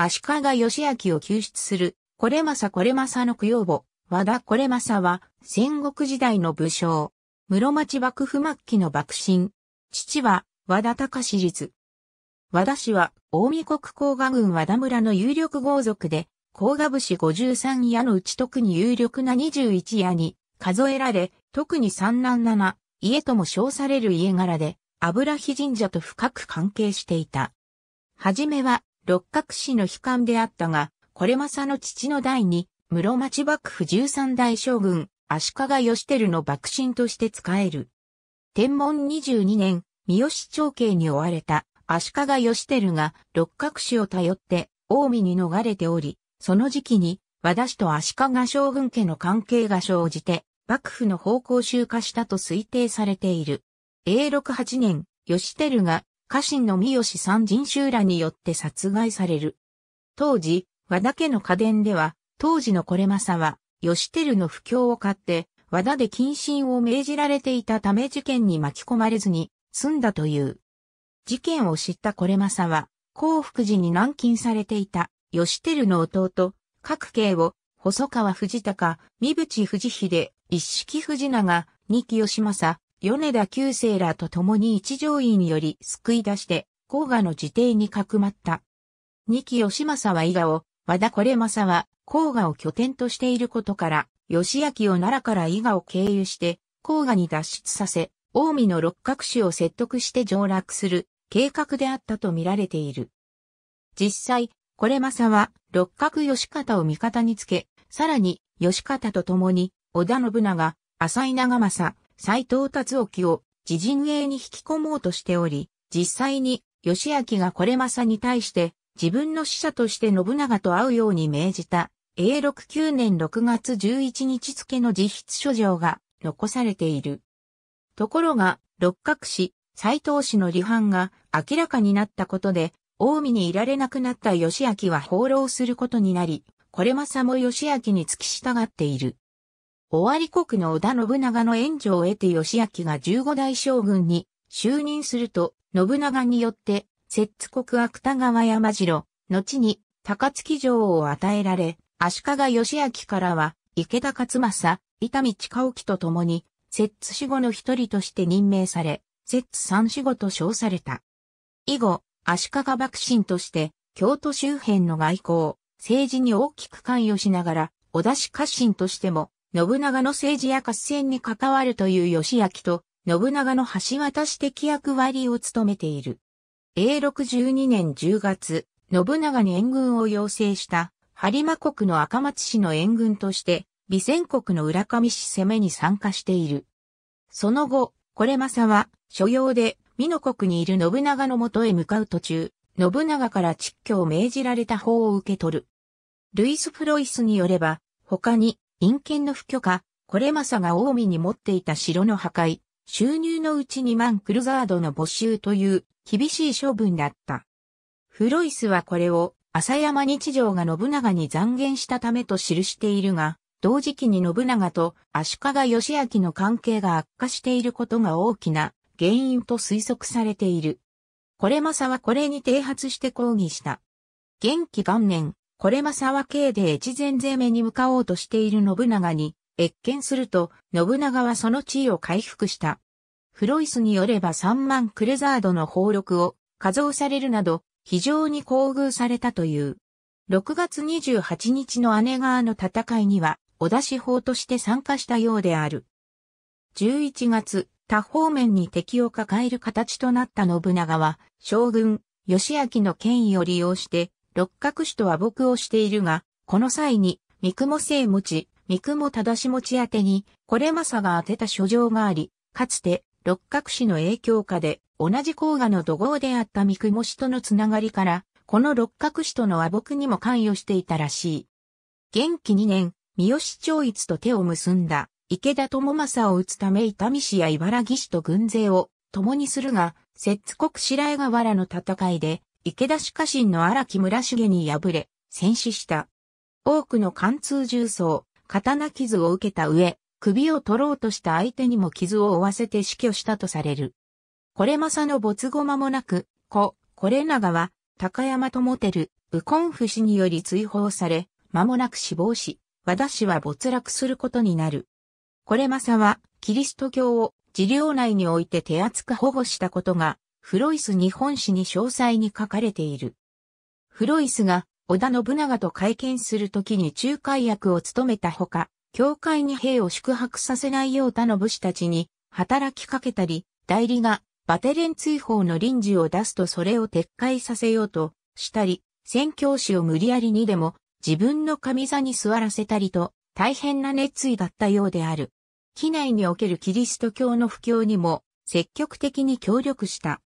足利義明を救出する、これまさこれまさの供養母、和田これまさは、戦国時代の武将。室町幕府末期の幕臣。父は、和田隆実。和田氏は、大見国甲賀郡和田村の有力豪族で、甲賀武士53夜のうち特に有力な21夜に数えられ、特に三男七、家とも称される家柄で、油火神社と深く関係していた。はじめは、六角氏の悲観であったが、これまさの父の代に、室町幕府十三代将軍、足利義輝の幕臣として使える。天文22年、三好長慶に追われた足利義輝が六角氏を頼って近江に逃れており、その時期に和田氏と足利将軍家の関係が生じて、幕府の方向集化したと推定されている。永禄8年、義輝が家臣の三好三人衆らによって殺害される。当時、和田家の家伝では、当時のこれまさは、吉照の不況を買って、和田で謹慎を命じられていたため事件に巻き込まれずに、済んだという。事件を知ったこれまさは、幸福寺に軟禁されていた、吉照の弟、各慶を、細川藤高、三淵藤秀、一式藤長、二木義政、米田九世らと共に一条院より救い出して、甲賀の自邸にかくまった。二木義政は伊賀を、和田これ政は、甲賀を拠点としていることから、義明を奈良から伊賀を経由して、甲賀に脱出させ、近江の六角氏を説得して上洛する計画であったと見られている。実際、これまは六角義方を味方につけ、さらに義方と共に織田信長、浅井長政、斎藤達沖を自陣営に引き込もうとしており、実際に義明がこれまさに対して自分の使者として信長と会うように命じた、永禄9年6月11日付の自筆書状が残されている。ところが、六角氏、斎藤氏の離反が明らかになったことで、近江にいられなくなった義明は放浪することになり、これまさも義明に付き従っている。尾張国の織田信長の援助を得て義明が十五代将軍に就任すると、信長によって、摂津国芥川山城、後に高槻城を与えられ、足利義明からは、池田勝政、伊丹近沖と共に、摂津死後の一人として任命され、摂津三死後と称された。以後、足利幕臣として、京都周辺の外交、政治に大きく関与しながら、織田氏家臣としても、信長の政治や合戦に関わるという義明と、信長の橋渡し的役割を務めている。永禄12年10月、信長に援軍を要請した、播磨国の赤松氏の援軍として、備前国の浦上氏攻めに参加している。その後、これまさは、所要で、美濃国にいる信長のもとへ向かう途中、信長から蟄居を命じられた法を受け取る。ルイス・フロイスによれば、他に、陰権の不許可、これまさが近江に持っていた城の破壊、収入のうちにマンクルザードの没収という厳しい処分だった。フロイスはこれを朝山日常が信長に残言したためと記しているが、同時期に信長と足利義明の関係が悪化していることが大きな原因と推測されている。これまさはこれに提発して抗議した。元気元年、これ正は慶で越前攻めに向かおうとしている信長に、越見すると、信長はその地位を回復した。フロイスによれば3万クレザードの宝禄を加増されるなど、非常に厚遇されたという。6月28日の姉川の戦いには、お出し法として参加したようである。11月、他方面に敵を抱える形となった信長は、将軍、義明の権威を利用して、六角氏と和睦をしているが、この際に、三雲正持、三雲忠持宛てに、これまさが宛てた書状があり、かつて、六角氏の影響下で、同じ甲賀の土豪であった三雲氏とのつながりから、この六角氏との和睦にも関与していたらしい。元気2年、三好長一と手を結んだ、池田智政を打つため伊丹市や茨城市と軍勢を共にするが、摂津国白江河原の戦いで、池田氏家臣の荒木村重に敗れ、戦死した。多くの貫通重装、刀傷を受けた上、首を取ろうとした相手にも傷を負わせて死去したとされる。これまさの没後間もなく、子、これ長は、高山と智照、右近不氏により追放され、間もなく死亡し、和田氏は没落することになる。これまさは、キリスト教を治療内において手厚く保護したことが、フロイス日本史に詳細に書かれている。フロイスが織田信長と会見するときに仲介役を務めたほか、教会に兵を宿泊させないよう他の武士たちに働きかけたり、代理がバテレン追放の臨時を出すとそれを撤回させようとしたり、宣教師を無理やりにでも自分の上座に座らせたりと大変な熱意だったようである。機内におけるキリスト教の布教にも積極的に協力した。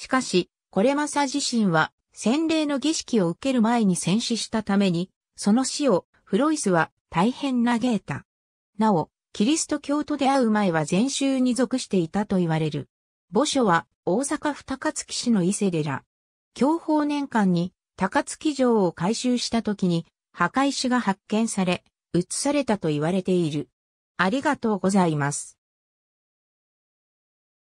しかし、これまさ自身は洗礼の儀式を受ける前に戦死したために、その死をフロイスは大変嘆いた。なお、キリスト教と出会う前は禅宗に属していたと言われる。墓所は大阪府高槻市の伊勢寺。教法年間に高槻城を改修した時に墓石が発見され、移されたと言われている。ありがとうございます。